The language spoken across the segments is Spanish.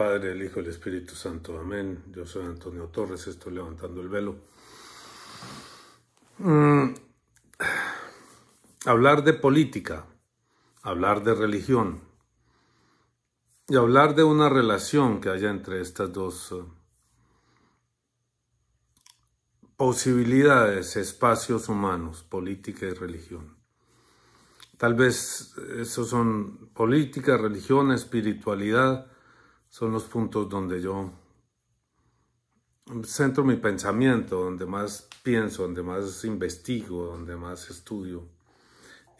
Padre, el Hijo y el Espíritu Santo. Amén. Yo soy Antonio Torres, estoy levantando el velo. Mm. Hablar de política, hablar de religión y hablar de una relación que haya entre estas dos eh, posibilidades, espacios humanos, política y religión. Tal vez eh, esos son política, religión, espiritualidad, son los puntos donde yo centro mi pensamiento, donde más pienso, donde más investigo, donde más estudio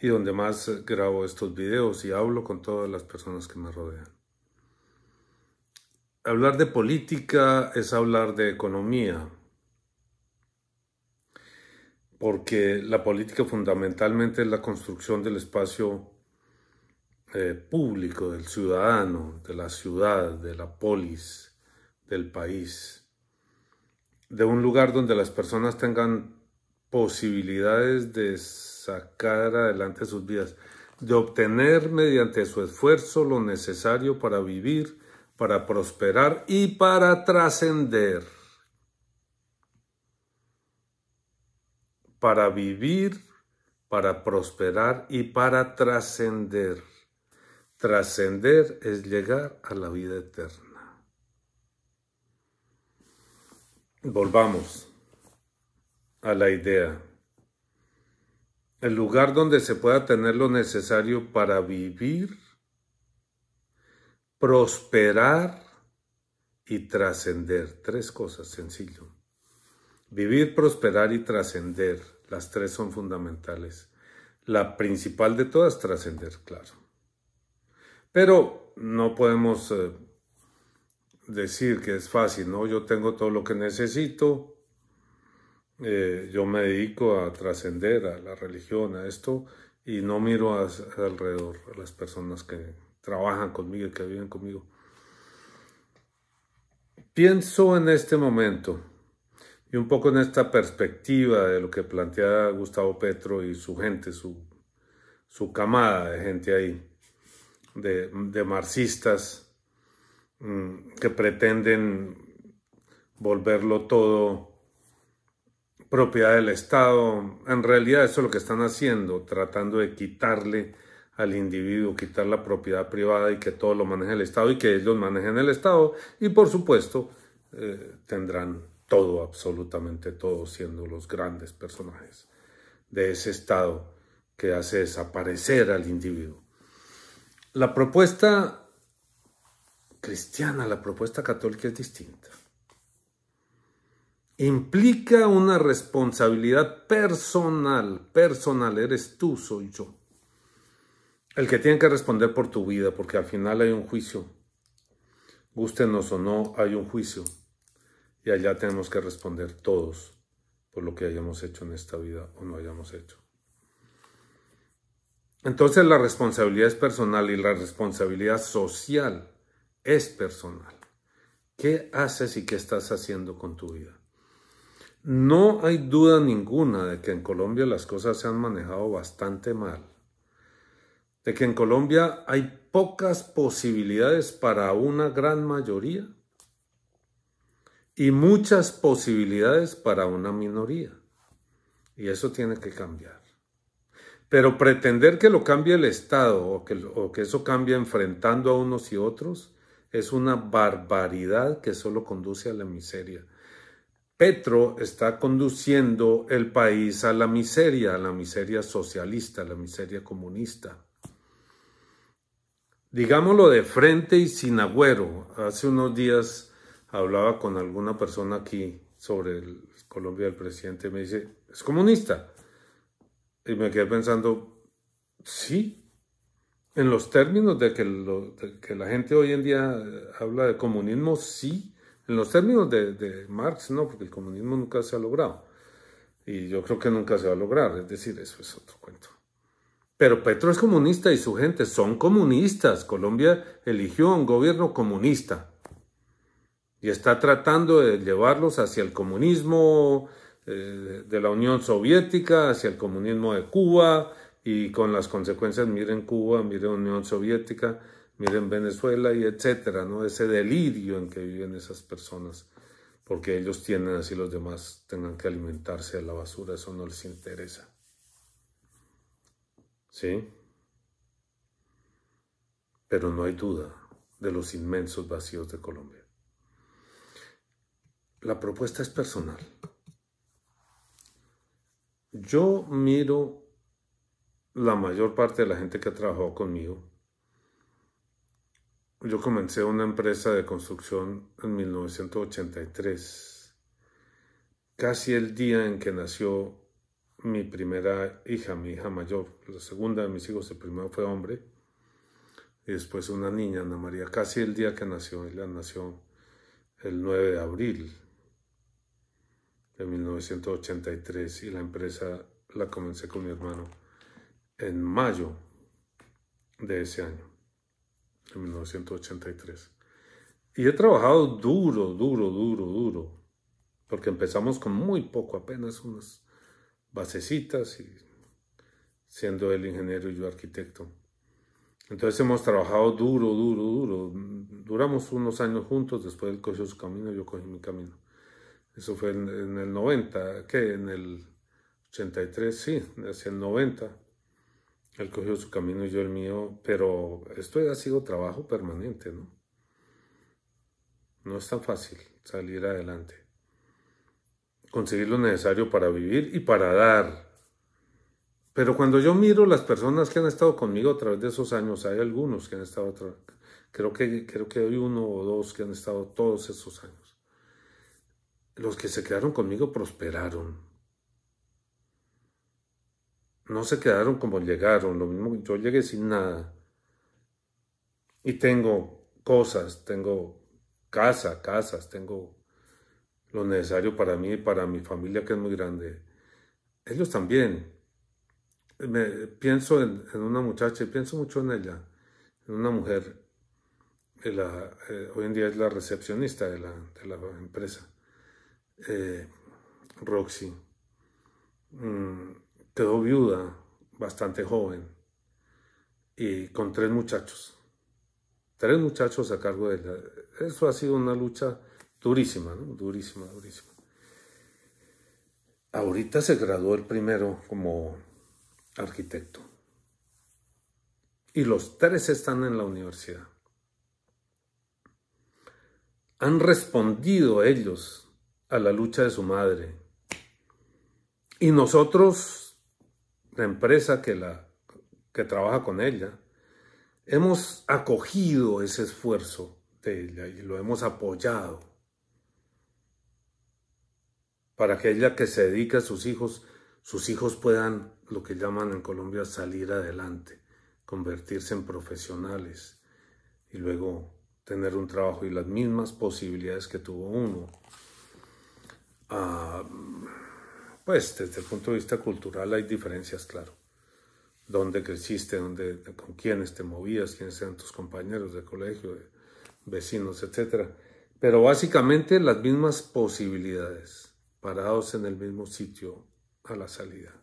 y donde más grabo estos videos y hablo con todas las personas que me rodean. Hablar de política es hablar de economía, porque la política fundamentalmente es la construcción del espacio eh, público, del ciudadano, de la ciudad, de la polis, del país, de un lugar donde las personas tengan posibilidades de sacar adelante sus vidas, de obtener mediante su esfuerzo lo necesario para vivir, para prosperar y para trascender. Para vivir, para prosperar y para trascender. Trascender es llegar a la vida eterna. Volvamos a la idea. El lugar donde se pueda tener lo necesario para vivir, prosperar y trascender. Tres cosas, sencillo. Vivir, prosperar y trascender. Las tres son fundamentales. La principal de todas, trascender, claro. Pero no podemos eh, decir que es fácil, ¿no? Yo tengo todo lo que necesito, eh, yo me dedico a trascender a la religión, a esto, y no miro alrededor, a las personas que trabajan conmigo y que viven conmigo. Pienso en este momento y un poco en esta perspectiva de lo que plantea Gustavo Petro y su gente, su camada de gente ahí de, marxistas mm, que pretenden volverlo todo propiedad del Estado. En realidad eso es lo que están haciendo, tratando de quitarle al individuo, quitar la propiedad privada y que todo lo maneje el Estado y que ellos manejen el Estado. Y por supuesto eh, tendrán todo, absolutamente todo, siendo los grandes personajes de ese Estado que hace desaparecer al individuo. La propuesta cristiana, la propuesta católica es distinta. Implica una responsabilidad personal, personal, eres tú, soy yo. El que tiene que responder por tu vida, porque al final hay un juicio. gustenos o no, hay un juicio. Y allá tenemos que responder todos por lo que hayamos hecho en esta vida o no hayamos hecho. Entonces la responsabilidad es personal y la responsabilidad social es personal. ¿Qué haces y qué estás haciendo con tu vida? No hay duda ninguna de que en Colombia las cosas se han manejado bastante mal, de que en Colombia hay pocas posibilidades para una gran mayoría y muchas posibilidades para una minoría. Y eso tiene que cambiar. Pero pretender que lo cambie el Estado o que, eso cambie enfrentando a unos y otros es una barbaridad que solo conduce a la miseria. Petro está conduciendo el país a la miseria, a la miseria socialista, a la miseria comunista. Digámoslo de frente y sin agüero. Hace unos días hablaba con alguna persona aquí sobre Colombia del presidente y me dice, es comunista. Y me quedé pensando, sí, en los términos de que, lo, que la gente hoy en día eh, habla de comunismo, sí, en los términos de, Marx, no, porque el comunismo nunca se ha logrado. Y yo creo que nunca se va a lograr, es decir, eso es otro cuento. Pero Petro es comunista y su gente son comunistas. Colombia eligió un gobierno comunista y está tratando de llevarlos hacia el comunismo, eh, de la Unión Soviética hacia el comunismo de Cuba y con las consecuencias, miren Cuba, miren Unión Soviética, miren Venezuela y etcétera, ¿no? Ese delirio en que viven esas personas, porque ellos tienen así los demás tengan que alimentarse de la basura, eso no les interesa. ¿Sí? Pero no hay duda de los inmensos vacíos de Colombia. La propuesta es personal yo miro la mayor parte de la gente que ha trabajado conmigo. Yo comencé una empresa de construcción en 1983, casi el día en que nació mi primera hija, mi hija mayor. La segunda de mis hijos, el primero fue hombre, y después una niña, Ana María, casi el día que nació. Ella nació el 9 de abril en 1983 y la empresa la comencé con mi hermano en mayo de ese año, en 1983. Y he trabajado duro, duro, duro, duro, porque empezamos con muy poco, apenas unas basecitas, y siendo él ingeniero y yo arquitecto. Entonces hemos trabajado duro, duro, duro. Duramos unos años juntos, después él cogió su camino, yo cogí mi camino. Eso fue en, el 90, que En el 83, sí, hacia el 90. Él cogió su camino y yo el mío, pero esto ha sido trabajo permanente, ¿no? No es tan fácil salir adelante. Conseguir lo necesario para vivir y para dar. Pero cuando yo miro las personas que han estado conmigo a través de esos años, hay algunos que han estado, creo que, creo que hay uno o dos que han estado todos esos años los que se quedaron conmigo prosperaron. No se quedaron como llegaron, lo mismo yo llegué sin nada. Y tengo cosas, tengo casa, casas, tengo lo necesario para mí y para mi familia que es muy grande. Ellos también. Me, pienso en, una muchacha y pienso mucho en ella, en una mujer. La, eh, hoy en día es la recepcionista de la empresa. Eh, Roxy mm, quedó viuda bastante joven y con tres muchachos. Tres muchachos a cargo de ella, Eso ha sido una lucha durísima, Durísima, durísima. Ahorita se graduó el primero como arquitecto. Y los tres están en la universidad. Han respondido ellos a la lucha de su madre. Y nosotros, la empresa que, la, que trabaja con ella, hemos acogido ese esfuerzo de ella y lo hemos apoyado para que ella que se dedica a sus hijos, sus hijos puedan, lo que llaman en Colombia, salir adelante, convertirse en profesionales y luego tener un trabajo y las mismas posibilidades que tuvo uno. Ah, pues desde el punto de vista cultural hay diferencias, claro. Dónde creciste, con quiénes te movías, quiénes eran tus compañeros de colegio, vecinos, etc. Pero básicamente las mismas posibilidades, parados en el mismo sitio a la salida.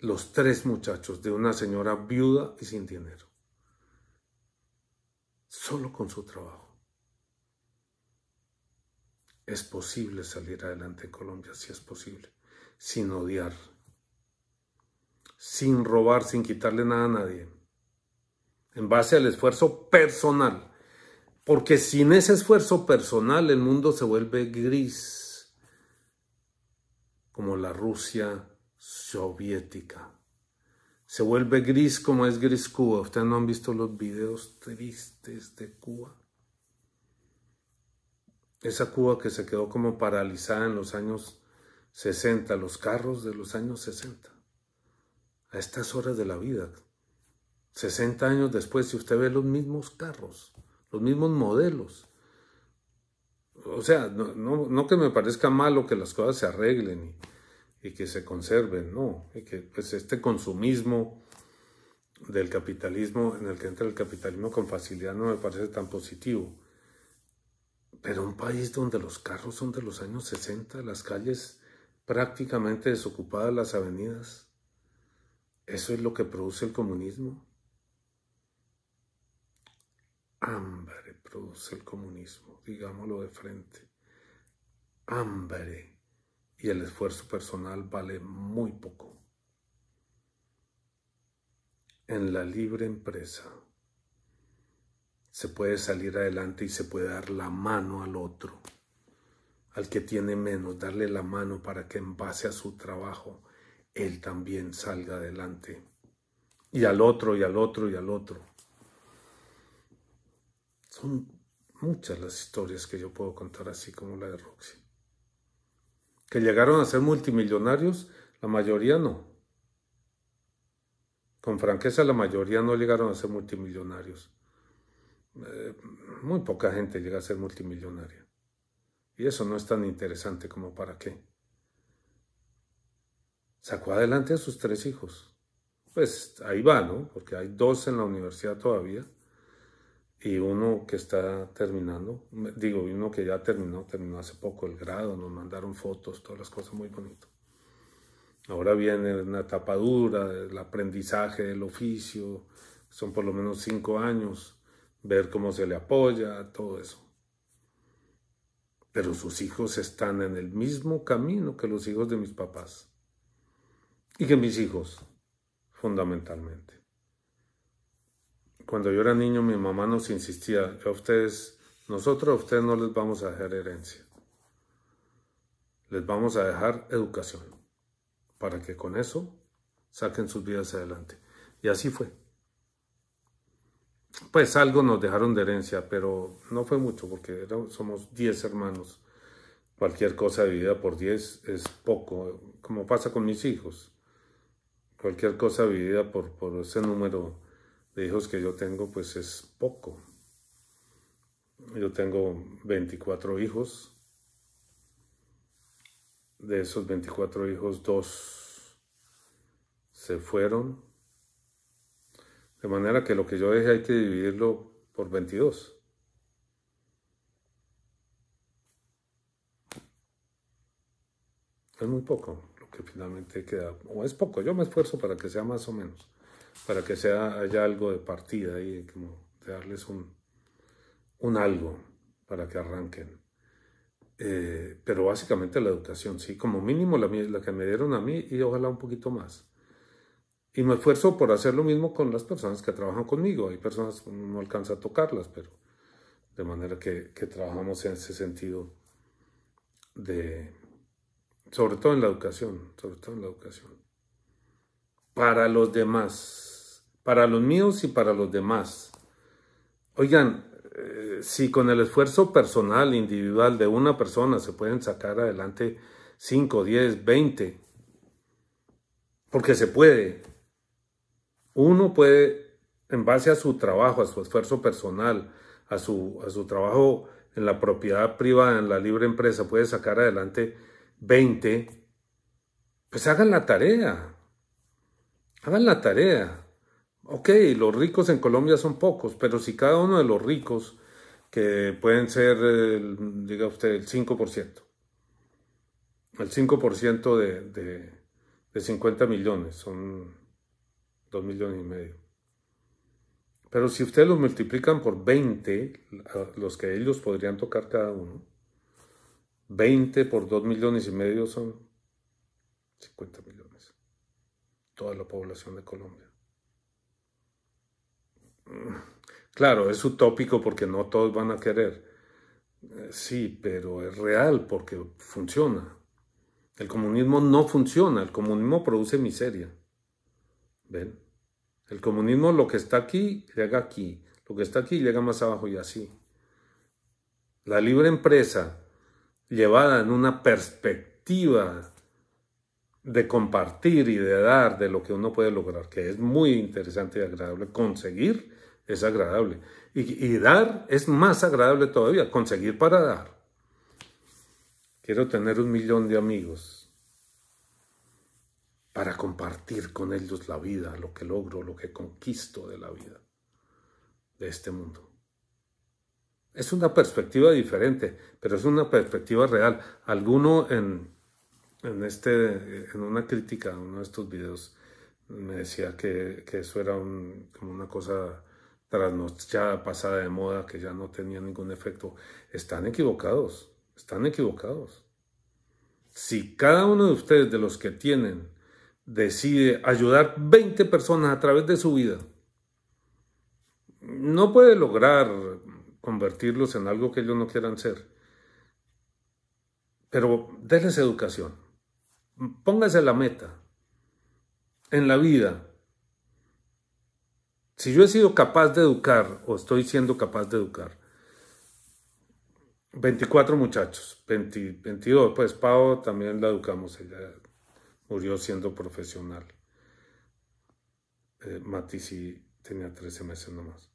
Los tres muchachos de una señora viuda y sin dinero, solo con su trabajo. Es posible salir adelante en Colombia, si es posible, sin odiar, sin robar, sin quitarle nada a nadie, en base al esfuerzo personal. Porque sin ese esfuerzo personal el mundo se vuelve gris, como la Rusia soviética. Se vuelve gris como es gris Cuba. Ustedes no han visto los videos tristes de Cuba esa Cuba que se quedó como paralizada en los años 60, los carros de los años 60, a estas horas de la vida, 60 años después, si usted ve los mismos carros, los mismos modelos, o sea, no, que me parezca malo que las cosas se arreglen y, que se conserven, no, y que pues, este consumismo del capitalismo, en el que entra el capitalismo con facilidad, no me parece tan positivo pero un país donde los carros son de los años 60, las calles prácticamente desocupadas, las avenidas, ¿eso es lo que produce el comunismo? Hambre produce el comunismo, digámoslo de frente. Hambre y el esfuerzo personal vale muy poco. En la libre empresa se puede salir adelante y se puede dar la mano al otro, al que tiene menos, darle la mano para que en base a su trabajo él también salga adelante. Y al otro, y al otro, y al otro. Son muchas las historias que yo puedo contar así como la de Roxy. Que llegaron a ser multimillonarios, la mayoría no. Con franqueza, la mayoría no llegaron a ser multimillonarios. Eh, muy poca gente llega a ser multimillonaria. Y eso no es tan interesante como para qué. Sacó adelante a sus tres hijos. Pues ahí va, ¿no? Porque hay dos en la universidad todavía y uno que está terminando, digo, y uno que ya terminó, terminó hace poco el grado, nos mandaron fotos, todas las cosas muy bonitas. Ahora viene una tapadura, el aprendizaje el oficio, son por lo menos cinco años ver cómo se le apoya, todo eso. Pero sus hijos están en el mismo camino que los hijos de mis papás y que mis hijos, fundamentalmente. Cuando yo era niño, mi mamá nos insistía, a ustedes, nosotros a ustedes no les vamos a dejar herencia, les vamos a dejar educación, para que con eso saquen sus vidas adelante. Y así fue pues algo nos dejaron de herencia, pero no fue mucho porque somos 10 hermanos. Cualquier cosa dividida por 10 es poco, como pasa con mis hijos. Cualquier cosa dividida por, por ese número de hijos que yo tengo, pues es poco. Yo tengo 24 hijos. De esos 24 hijos, dos se fueron de manera que lo que yo deje hay que dividirlo por 22. Es muy poco lo que finalmente queda. O es poco, yo me esfuerzo para que sea más o menos. Para que sea, haya algo de partida y como de darles un, algo para que arranquen. Eh, pero básicamente la educación, sí, como mínimo la que me dieron a mí y ojalá un poquito más. Y me esfuerzo por hacer lo mismo con las personas que trabajan conmigo. Hay personas que no alcanza a tocarlas, pero de manera que, trabajamos en ese sentido de, sobre todo en la educación, sobre todo en la educación. Para los demás, para los míos y para los demás. Oigan, eh, si con el esfuerzo personal, individual de una persona se pueden sacar adelante 5, 10, 20, porque se puede, uno puede, en base a su trabajo, a su esfuerzo personal, a su, a su trabajo en la propiedad privada, en la libre empresa, puede sacar adelante 20, pues hagan la tarea. Hagan la tarea. Ok, los ricos en Colombia son pocos, pero si cada uno de los ricos, que pueden ser, diga usted, el 5%, el 5% de, de 50 millones, son 2 millones y medio. Pero si ustedes los multiplican por 20, los que ellos podrían tocar cada uno, 20 por 2 millones y medio son 50 millones. Toda la población de Colombia. Claro, es utópico porque no todos van a querer. Eh, sí, pero es real porque funciona. El comunismo no funciona, el comunismo produce miseria. ¿Ven? El comunismo lo que está aquí llega aquí, lo que está aquí llega más abajo y así. La libre empresa llevada en una perspectiva de compartir y de dar de lo que uno puede lograr, que es muy interesante y agradable. Conseguir es agradable. Y, dar es más agradable todavía, conseguir para dar. Quiero tener un millón de amigos para compartir con ellos la vida, lo que logro, lo que conquisto de la vida, de este mundo. Es una perspectiva diferente, pero es una perspectiva real. Alguno en, este, en una crítica a uno de estos videos me decía que, eso era como una cosa trasnochada, pasada de moda, que ya no tenía ningún efecto. Están equivocados, están equivocados. Si cada uno de ustedes, de los que tienen decide ayudar 20 personas a través de su vida, no puede lograr convertirlos en algo que ellos no quieran ser. Pero déles educación. Póngase la meta. En la vida, si yo he sido capaz de educar o estoy siendo capaz de educar, 24 muchachos, 22, pues Pau también la educamos, ella murió siendo profesional. Eh, tenía 13 meses nomás.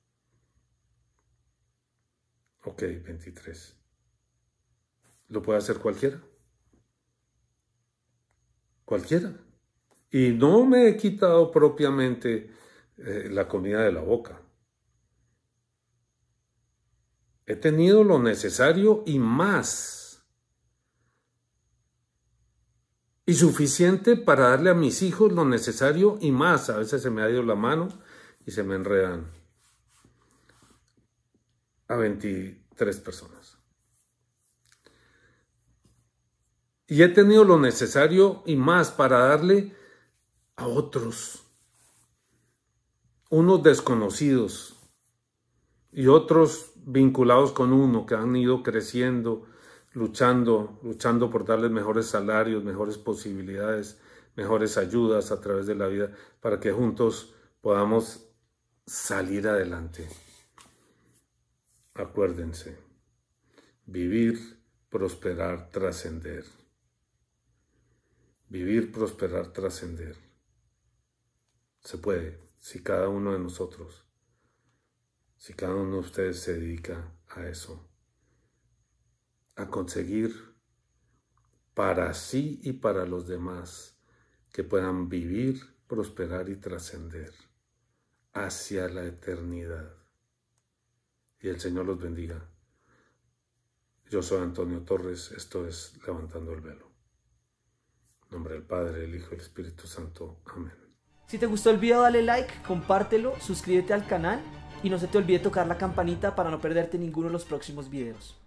Ok, 23. ¿Lo puede hacer cualquiera? Cualquiera. Y no me he quitado propiamente eh, la comida de la boca. He tenido lo necesario y más y suficiente para darle a mis hijos lo necesario y más. A veces se me ha ido la mano y se me enredan a 23 personas. Y he tenido lo necesario y más para darle a otros, unos desconocidos y otros vinculados con uno que han ido creciendo luchando, luchando por darles mejores salarios, mejores posibilidades, mejores ayudas a través de la vida, para que juntos podamos salir adelante. Acuérdense, vivir, prosperar, trascender. Vivir, prosperar, trascender. Se puede, si cada uno de nosotros, si cada uno de ustedes se dedica a eso a conseguir para sí y para los demás, que puedan vivir, prosperar y trascender hacia la eternidad. Y el Señor los bendiga. Yo soy Antonio Torres, esto es Levantando el Velo. En nombre del Padre, el Hijo y el Espíritu Santo. Amén. Si te gustó el video, dale like, compártelo, suscríbete al canal y no se te olvide tocar la campanita para no perderte ninguno de los próximos videos.